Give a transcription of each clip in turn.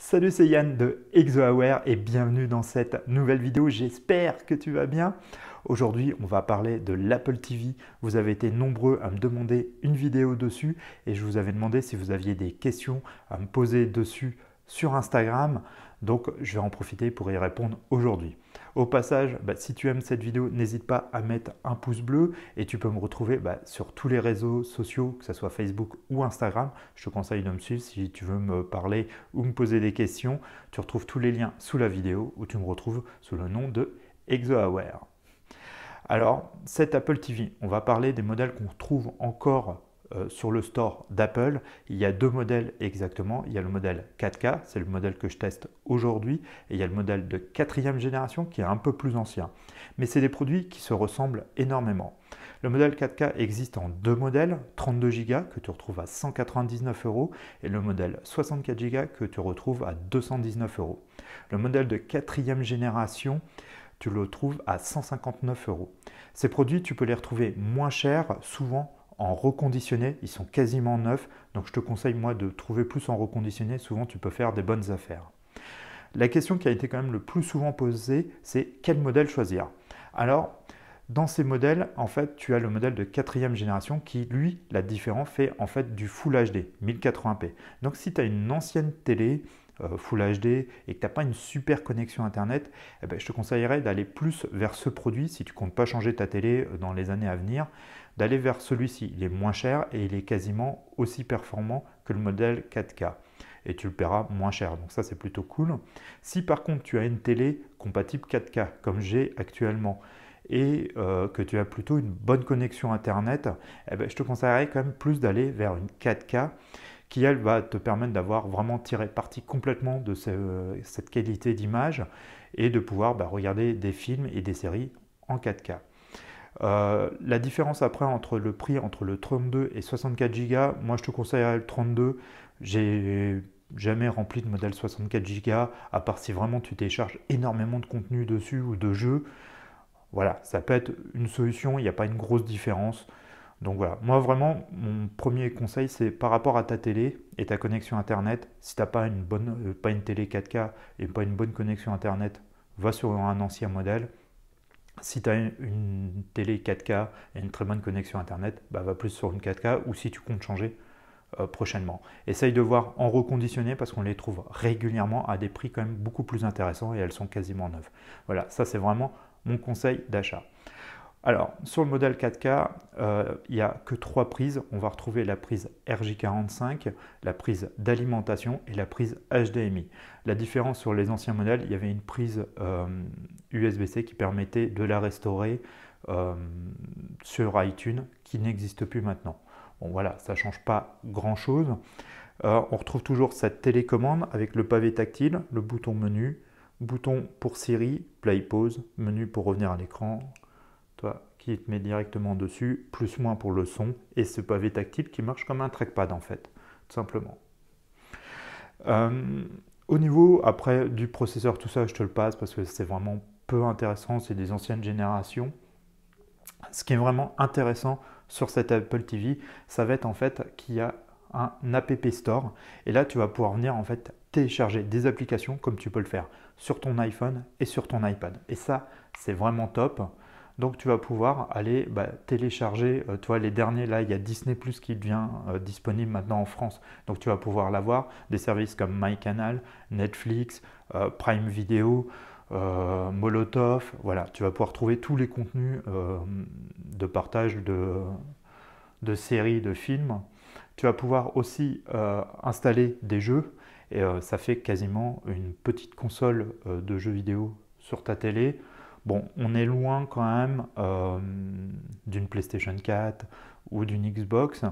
Salut, c'est Yann de ExoAware et bienvenue dans cette nouvelle vidéo. J'espère que tu vas bien. Aujourd'hui, on va parler de l'Apple TV. Vous avez été nombreux à me demander une vidéo dessus et je vous avais demandé si vous aviez des questions à me poser dessus sur Instagram. Donc je vais en profiter pour y répondre aujourd'hui. Au passage, bah, si tu aimes cette vidéo, n'hésite pas à mettre un pouce bleu et tu peux me retrouver bah, sur tous les réseaux sociaux, que ce soit Facebook ou Instagram. Je te conseille de me suivre si tu veux me parler ou me poser des questions. Tu retrouves tous les liens sous la vidéo ou tu me retrouves sous le nom de ExoAware. Alors, cette Apple TV, on va parler des modèles qu'on trouve encore euh, sur le store d'Apple, il y a deux modèles exactement. Il y a le modèle 4K, c'est le modèle que je teste aujourd'hui, et il y a le modèle de quatrième génération qui est un peu plus ancien. Mais c'est des produits qui se ressemblent énormément. Le modèle 4K existe en deux modèles, 32 Go que tu retrouves à 199 euros et le modèle 64 Go que tu retrouves à 219 euros. Le modèle de quatrième génération, tu le trouves à 159 euros. Ces produits, tu peux les retrouver moins chers, souvent en reconditionné, ils sont quasiment neufs, donc je te conseille moi de trouver plus en reconditionné, souvent tu peux faire des bonnes affaires. La question qui a été quand même le plus souvent posée, c'est quel modèle choisir Alors, dans ces modèles, en fait, tu as le modèle de quatrième génération qui, lui, la différence fait en fait du Full HD 1080p. Donc, si tu as une ancienne télé euh, Full HD et que tu n'as pas une super connexion Internet, eh ben, je te conseillerais d'aller plus vers ce produit si tu comptes pas changer ta télé euh, dans les années à venir d'aller vers celui-ci. Il est moins cher et il est quasiment aussi performant que le modèle 4K. Et tu le paieras moins cher. Donc ça, c'est plutôt cool. Si par contre, tu as une télé compatible 4K, comme j'ai actuellement, et euh, que tu as plutôt une bonne connexion Internet, eh ben, je te conseillerais quand même plus d'aller vers une 4K qui, elle, va te permettre d'avoir vraiment tiré parti complètement de cette qualité d'image et de pouvoir bah, regarder des films et des séries en 4K. Euh, la différence après entre le prix entre le 32 et 64 Go, moi je te conseillerais le 32. J'ai jamais rempli de modèle 64 Go, à part si vraiment tu télécharges énormément de contenu dessus ou de jeux. Voilà, ça peut être une solution, il n'y a pas une grosse différence. Donc voilà, moi vraiment, mon premier conseil, c'est par rapport à ta télé et ta connexion Internet, si tu n'as pas, euh, pas une télé 4K et pas une bonne connexion Internet, va sur un ancien modèle si tu as une, télé 4K et une très bonne connexion Internet, bah, va plus sur une 4K ou si tu comptes changer euh, prochainement. Essaye de voir en reconditionner parce qu'on les trouve régulièrement à des prix quand même beaucoup plus intéressants et elles sont quasiment neuves. Voilà, ça c'est vraiment mon conseil d'achat. Alors, sur le modèle 4K, euh, il n'y a que trois prises. On va retrouver la prise RJ45, la prise d'alimentation et la prise HDMI. La différence sur les anciens modèles, il y avait une prise USB-C euh, qui permettait de la restaurer euh, sur iTunes qui n'existe plus maintenant. Bon voilà, ça ne change pas grand-chose. on retrouve toujours cette télécommande avec le pavé tactile, le bouton menu, bouton pour Siri, play pause, menu pour revenir à l'écran, toi qui te met directement dessus, plus ou moins pour le son, et ce pavé tactile qui marche comme un trackpad en fait, tout simplement. Euh, au niveau après du processeur, tout ça je te le passe parce que c'est vraiment peu intéressant, c'est des anciennes générations. Ce qui est vraiment intéressant sur cette Apple TV, ça va être en fait qu'il y a un App Store et là tu vas pouvoir venir en fait télécharger des applications comme tu peux le faire sur ton iPhone et sur ton iPad. Et ça, c'est vraiment top. Donc tu vas pouvoir aller bah, télécharger, euh, toi les derniers là, il y a Disney Plus qui devient euh, disponible maintenant en France. Donc tu vas pouvoir l'avoir, des services comme MyCanal, Netflix, euh, Prime Video, Molotov, voilà, tu vas pouvoir trouver tous les contenus de partage de, de, séries, de films. Tu vas pouvoir aussi installer des jeux et ça fait quasiment une petite console de jeux vidéo sur ta télé. Bon, on est loin quand même euh, d'une PlayStation 4 ou d'une Xbox,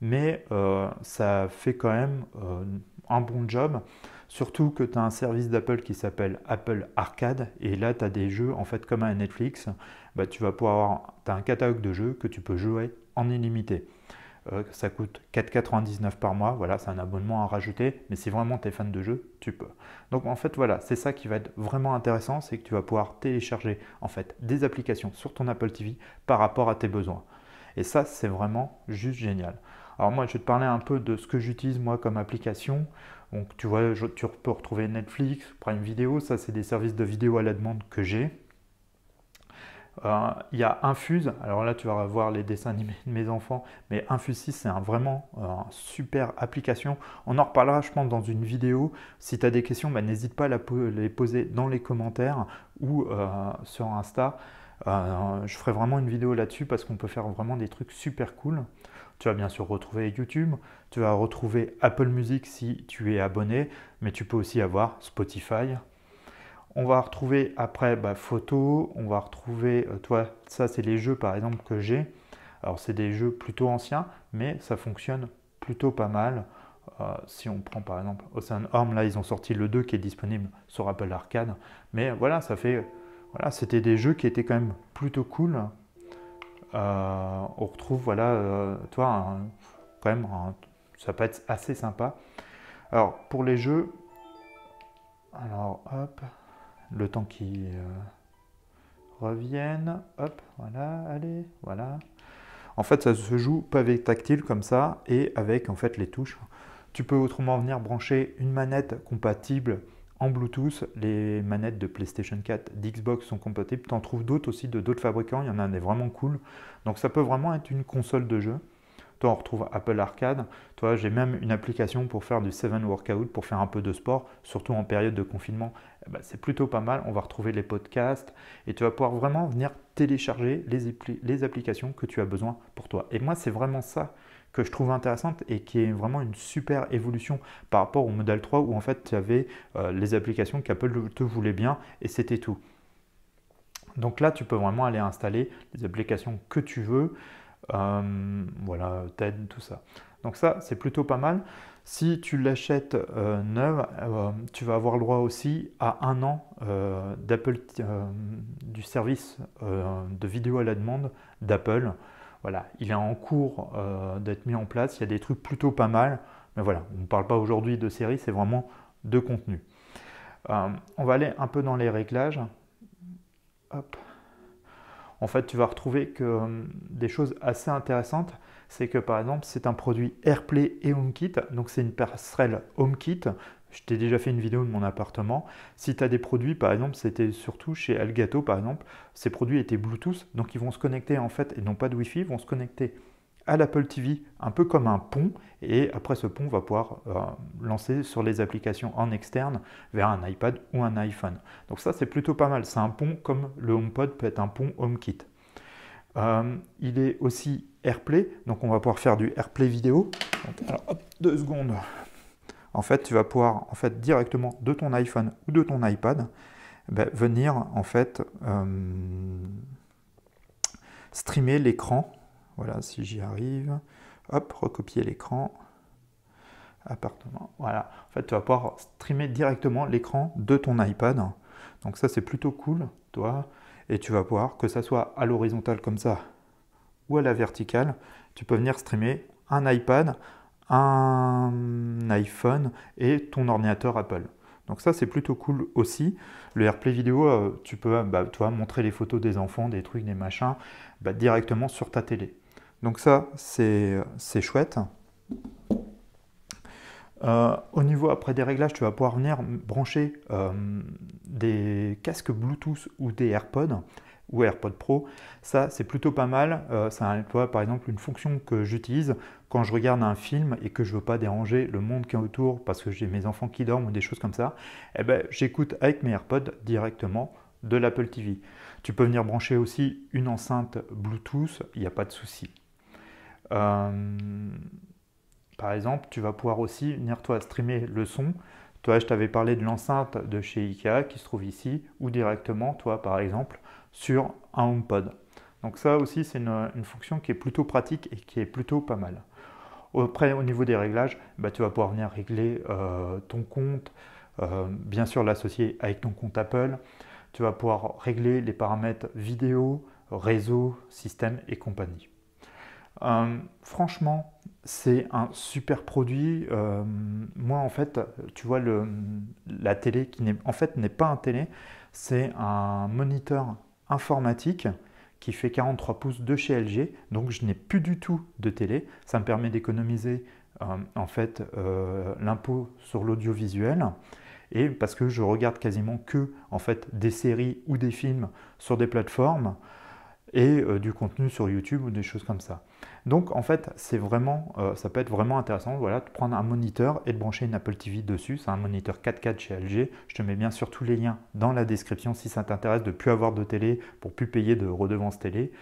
mais euh, ça fait quand même euh, un bon job. Surtout que tu as un service d'Apple qui s'appelle Apple Arcade, et là tu as des jeux en fait comme à Netflix, bah, tu vas pouvoir avoir as un catalogue de jeux que tu peux jouer en illimité. Euh, ça coûte 4,99 par mois. Voilà, c'est un abonnement à rajouter. Mais si vraiment tu es fan de jeu, tu peux. Donc en fait, voilà, c'est ça qui va être vraiment intéressant c'est que tu vas pouvoir télécharger en fait des applications sur ton Apple TV par rapport à tes besoins. Et ça, c'est vraiment juste génial. Alors moi, je vais te parler un peu de ce que j'utilise moi comme application. Donc tu vois, tu peux retrouver Netflix, Prime Video, ça c'est des services de vidéo à la demande que j'ai. Euh, il y a Infuse, alors là tu vas voir les dessins animés de mes enfants, mais Infuse 6 c'est un, vraiment euh, une super application. On en reparlera je pense dans une vidéo. Si tu as des questions, bah, n'hésite pas à les poser dans les commentaires ou euh, sur Insta. je ferai vraiment une vidéo là-dessus parce qu'on peut faire vraiment des trucs super cool. Tu vas bien sûr retrouver YouTube, tu vas retrouver Apple Music si tu es abonné, mais tu peux aussi avoir Spotify, on va retrouver après bah, photos, on va retrouver, euh, toi, ça c'est les jeux par exemple que j'ai. Alors c'est des jeux plutôt anciens, mais ça fonctionne plutôt pas mal. Euh, si on prend par exemple Ocean Horn, là ils ont sorti le 2 qui est disponible sur Apple Arcade. Mais voilà, ça fait. Voilà, c'était des jeux qui étaient quand même plutôt cool. Euh, on retrouve, voilà, toi, quand même, ça peut être assez sympa. Alors pour les jeux, alors hop, le temps qu'ils euh, reviennent. Hop, voilà, allez, voilà. En fait, ça se joue avec tactile comme ça et avec en fait les touches. Tu peux autrement venir brancher une manette compatible en Bluetooth. Les manettes de PlayStation 4, d'Xbox sont compatibles. Tu en trouves d'autres aussi de d'autres fabricants. Il y en a des vraiment cool. Donc ça peut vraiment être une console de jeu on retrouve Apple Arcade. Toi, j'ai même une application pour faire du Seven workout, pour faire un peu de sport, surtout en période de confinement. Eh ben, c'est plutôt pas mal. On va retrouver les podcasts et tu vas pouvoir vraiment venir télécharger les, applications que tu as besoin pour toi. Et moi, c'est vraiment ça que je trouve intéressante et qui est vraiment une super évolution par rapport au modèle 3 où en fait tu avais euh, les applications qu'Apple te voulait bien et c'était tout. Donc là, tu peux vraiment aller installer les applications que tu veux. Euh, voilà, TED, tout ça. Donc ça, c'est plutôt pas mal. Si tu l'achètes euh, neuve, euh, tu vas avoir le droit aussi à un an d'Apple du service de vidéo à la demande d'Apple. Voilà, il est en cours d'être mis en place. Il y a des trucs plutôt pas mal, mais voilà, on ne parle pas aujourd'hui de série, c'est vraiment de contenu. on va aller un peu dans les réglages. Hop en fait, tu vas retrouver que euh, des choses assez intéressantes, c'est que par exemple, c'est un produit AirPlay et HomeKit, donc c'est une passerelle HomeKit. Je t'ai déjà fait une vidéo de mon appartement. Si tu as des produits, par exemple, c'était surtout chez Elgato, par exemple, ces produits étaient Bluetooth, donc ils vont se connecter en fait, et non pas de Wi-Fi, ils vont se connecter à l'Apple TV un peu comme un pont et après ce pont va pouvoir euh, lancer sur les applications en externe vers un iPad ou un iPhone. Donc ça c'est plutôt pas mal, c'est un pont comme le HomePod peut être un pont HomeKit. Euh, il est aussi AirPlay, donc on va pouvoir faire du AirPlay vidéo. deux secondes. En fait, tu vas pouvoir en fait directement de ton iPhone ou de ton iPad ben, venir en fait euh, streamer l'écran voilà, si j'y arrive. Hop, recopier l'écran. Appartement. Voilà. En fait, tu vas pouvoir streamer directement l'écran de ton iPad. Donc ça, c'est plutôt cool, toi. Et tu vas pouvoir, que ça soit à l'horizontale comme ça ou à la verticale, tu peux venir streamer un iPad, un iPhone et ton ordinateur Apple. Donc ça, c'est plutôt cool aussi. Le AirPlay vidéo, euh, tu peux bah, toi, montrer les photos des enfants, des trucs, des machins, bah, directement sur ta télé. Donc ça, c'est chouette. Euh, au niveau après des réglages, tu vas pouvoir venir brancher euh, des casques Bluetooth ou des AirPods ou AirPods Pro. Ça, c'est plutôt pas mal. Euh, ça, par exemple, une fonction que j'utilise quand je regarde un film et que je ne veux pas déranger le monde qui est autour parce que j'ai mes enfants qui dorment ou des choses comme ça. Eh ben, j'écoute avec mes AirPods directement de l'Apple TV. Tu peux venir brancher aussi une enceinte Bluetooth, il n'y a pas de souci. Euh, par exemple, tu vas pouvoir aussi venir toi streamer le son. Toi, je t'avais parlé de l'enceinte de chez IKEA qui se trouve ici, ou directement, toi, par exemple, sur un HomePod. Donc ça aussi, c'est une, fonction qui est plutôt pratique et qui est plutôt pas mal. Après, au niveau des réglages, bah, tu vas pouvoir venir régler euh, ton compte, euh, bien sûr l'associer avec ton compte Apple. Tu vas pouvoir régler les paramètres vidéo, réseau, système et compagnie. Euh, franchement, c'est un super produit. Euh, moi, en fait, tu vois, la télé qui n'est en fait n'est pas un télé, c'est un moniteur informatique qui fait 43 pouces de chez LG. Donc, je n'ai plus du tout de télé. Ça me permet d'économiser euh, en fait l'impôt sur l'audiovisuel et parce que je regarde quasiment que en fait des séries ou des films sur des plateformes et euh, du contenu sur YouTube ou des choses comme ça. Donc en fait, c'est vraiment, euh, ça peut être vraiment intéressant voilà, de prendre un moniteur et de brancher une Apple TV dessus. C'est un moniteur 4K chez LG. Je te mets bien sûr tous les liens dans la description si ça t'intéresse de plus avoir de télé pour plus payer de redevances télé.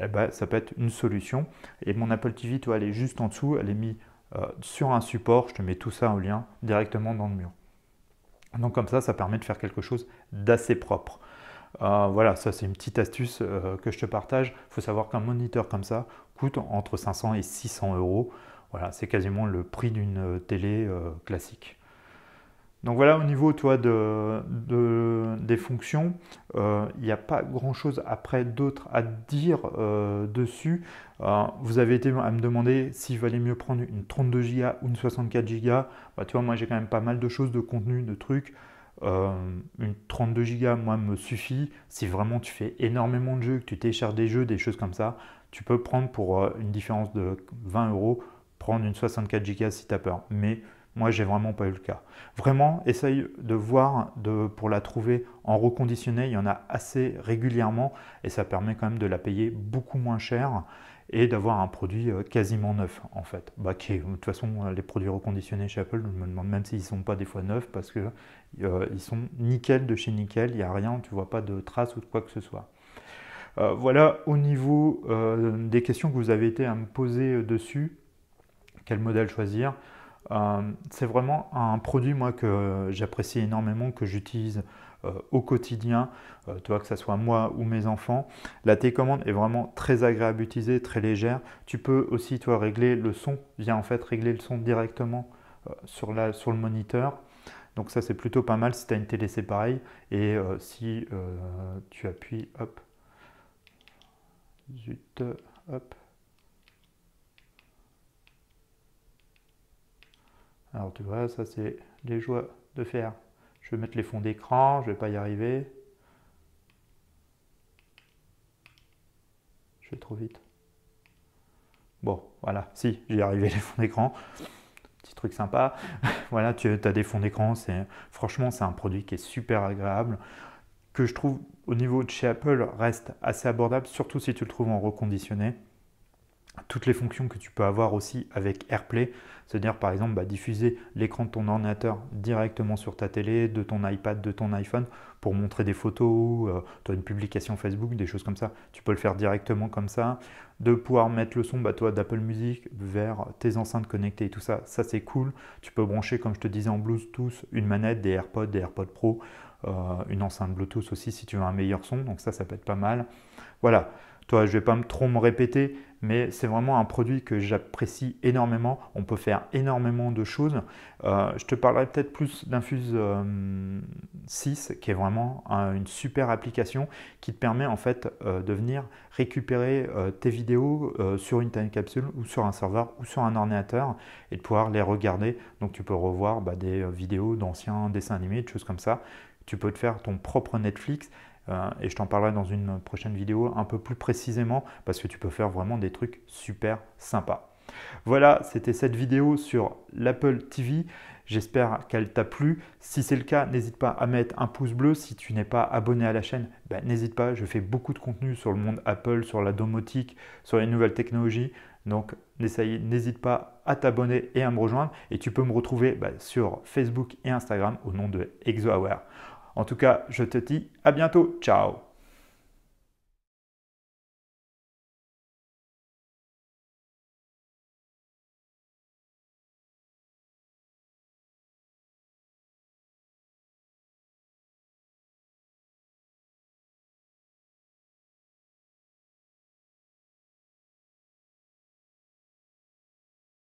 Eh ben, ça peut être une solution. Et mon Apple TV, tu elle est juste en dessous, elle est mise euh, sur un support. Je te mets tout ça en lien directement dans le mur. Donc comme ça, ça permet de faire quelque chose d'assez propre. Euh, voilà, ça c'est une petite astuce euh, que je te partage. Il faut savoir qu'un moniteur comme ça coûte entre 500 et 600 euros. Voilà, c'est quasiment le prix d'une euh, télé classique. Donc voilà, au niveau toi, des fonctions, il n'y a pas grand-chose après d'autre à dire dessus. vous avez été à me demander s'il valait mieux prendre une 32 Go ou une 64 Go. Bah, tu vois, moi j'ai quand même pas mal de choses, de contenu, de trucs. Euh, une 32 Go, moi, me suffit. Si vraiment tu fais énormément de jeux, que tu télécharges des jeux, des choses comme ça, tu peux prendre pour euh, une différence de 20 euros, prendre une 64 Go si tu as peur. Mais moi, j'ai vraiment pas eu le cas. Vraiment, essaye de voir pour la trouver en reconditionné. Il y en a assez régulièrement et ça permet quand même de la payer beaucoup moins cher et d'avoir un produit euh, quasiment neuf en fait. Bah, de toute façon, euh, les produits reconditionnés chez Apple, je me demande même s'ils ne sont pas des fois neufs parce qu'ils euh, sont nickel de chez nickel, il n'y a rien, tu ne vois pas de traces ou de quoi que ce soit. voilà au niveau des questions que vous avez été à me poser dessus, quel modèle choisir. Euh, c'est vraiment un produit moi que j'apprécie énormément, que j'utilise euh, au quotidien, euh, toi que ce soit moi ou mes enfants. La télécommande est vraiment très agréable à utiliser, très légère. Tu peux aussi toi, régler le son, en fait régler le son directement sur, le moniteur. Donc ça c'est plutôt pas mal si tu as une télé c'est pareil. Et si tu appuies, hop, zut, hop, Alors tu vois, ça c'est les joies de faire. Je vais mettre les fonds d'écran, je ne vais pas y arriver. Je vais trop vite. Bon, voilà, si, j'y ai arrivé les fonds d'écran. Petit truc sympa. voilà, tu as des fonds d'écran, c'est franchement c'est un produit qui est super agréable que je trouve au niveau de chez Apple reste assez abordable, surtout si tu le trouves en reconditionné toutes les fonctions que tu peux avoir aussi avec AirPlay, c'est-à-dire par exemple bah, diffuser l'écran de ton ordinateur directement sur ta télé, de ton iPad, de ton iPhone, pour montrer des photos, euh, une publication Facebook, des choses comme ça, tu peux le faire directement comme ça, de pouvoir mettre le son bah, toi d'Apple Music vers tes enceintes connectées et tout ça, ça c'est cool, tu peux brancher comme je te disais en Bluetooth une manette, des AirPods, des AirPods Pro, euh, une enceinte Bluetooth aussi si tu veux un meilleur son, donc ça, ça peut être pas mal. Voilà, toi, je vais pas trop me répéter, mais c'est vraiment un produit que j'apprécie énormément. On peut faire énormément de choses. Euh, je te parlerai peut-être plus d'Infuse 6, euh, qui est vraiment une super application qui te permet en fait de venir récupérer tes vidéos sur une time capsule ou sur un serveur ou sur un ordinateur et de pouvoir les regarder. Donc tu peux revoir bah, des vidéos d'anciens dessins animés, de choses comme ça tu peux te faire ton propre Netflix. Euh, et je t'en parlerai dans une prochaine vidéo un peu plus précisément parce que tu peux faire vraiment des trucs super sympas. Voilà, c'était cette vidéo sur l'Apple TV. J'espère qu'elle t'a plu. Si c'est le cas, n'hésite pas à mettre un pouce bleu. Si tu n'es pas abonné à la chaîne, ben, n'hésite pas. Je fais beaucoup de contenu sur le monde Apple, sur la domotique, sur les nouvelles technologies. Donc n'hésite pas à t'abonner et à me rejoindre. Et tu peux me retrouver ben, sur Facebook et Instagram au nom de ExoAware. En tout cas, je te dis à bientôt. Ciao